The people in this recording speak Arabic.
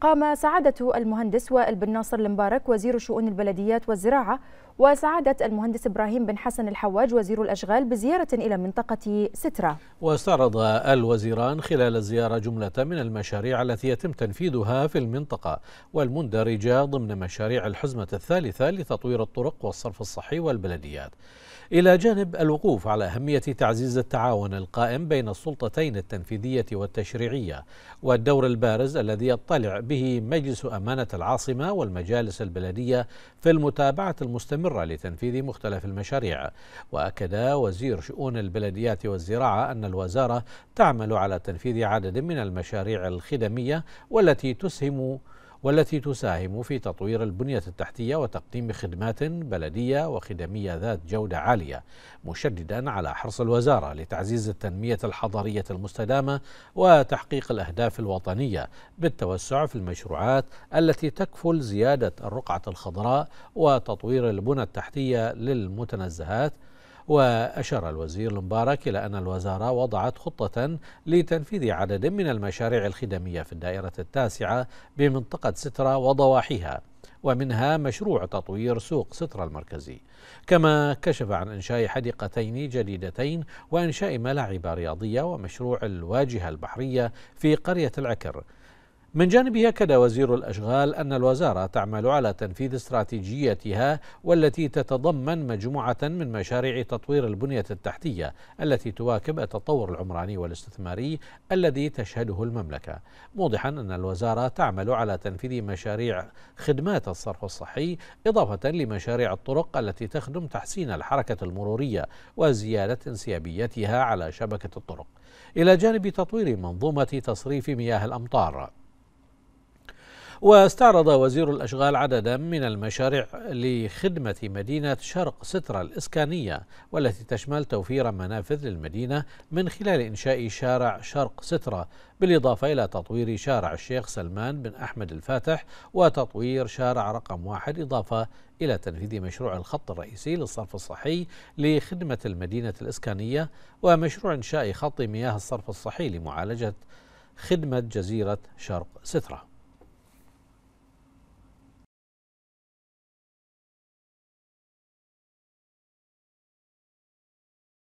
قام سعادة المهندس وائل بن ناصر المبارك وزير شؤون البلديات والزراعة وسعادة المهندس إبراهيم بن حسن الحواج وزير الأشغال بزيارة إلى منطقة سترة واستعرض الوزيران خلال الزيارة جملة من المشاريع التي يتم تنفيذها في المنطقة والمندرجة ضمن مشاريع الحزمة الثالثة لتطوير الطرق والصرف الصحي والبلديات إلى جانب الوقوف على أهمية تعزيز التعاون القائم بين السلطتين التنفيذية والتشريعية والدور البارز الذي يطلع به مجلس أمانة العاصمة والمجالس البلدية في المتابعة المستمرة لتنفيذ مختلف المشاريع وأكد وزير شؤون البلديات والزراعة أن الوزارة تعمل على تنفيذ عدد من المشاريع الخدمية والتي تسهم والتي تساهم في تطوير البنية التحتية وتقديم خدمات بلدية وخدمية ذات جودة عالية مشددا على حرص الوزارة لتعزيز التنمية الحضرية المستدامة وتحقيق الأهداف الوطنية بالتوسع في المشروعات التي تكفل زيادة الرقعة الخضراء وتطوير البنى التحتية للمتنزهات وأشار الوزير المبارك إلى أن الوزارة وضعت خطة لتنفيذ عدد من المشاريع الخدمية في الدائرة التاسعة بمنطقة سترة وضواحيها ومنها مشروع تطوير سوق سترة المركزي كما كشف عن إنشاء حديقتين جديدتين وإنشاء ملاعب رياضية ومشروع الواجهة البحرية في قرية العكر من جانبه أكد وزير الأشغال أن الوزارة تعمل على تنفيذ استراتيجيتها والتي تتضمن مجموعة من مشاريع تطوير البنية التحتية التي تواكب التطور العمراني والاستثماري الذي تشهده المملكة موضحا أن الوزارة تعمل على تنفيذ مشاريع خدمات الصرف الصحي إضافة لمشاريع الطرق التي تخدم تحسين الحركة المرورية وزيادة انسيابيتها على شبكة الطرق إلى جانب تطوير منظومة تصريف مياه الأمطار واستعرض وزير الأشغال عددا من المشاريع لخدمة مدينة شرق سترة الإسكانية والتي تشمل توفير منافذ للمدينة من خلال إنشاء شارع شرق سترة بالإضافة إلى تطوير شارع الشيخ سلمان بن أحمد الفاتح وتطوير شارع رقم واحد إضافة إلى تنفيذ مشروع الخط الرئيسي للصرف الصحي لخدمة المدينة الإسكانية ومشروع إنشاء خط مياه الصرف الصحي لمعالجة خدمة جزيرة شرق سترة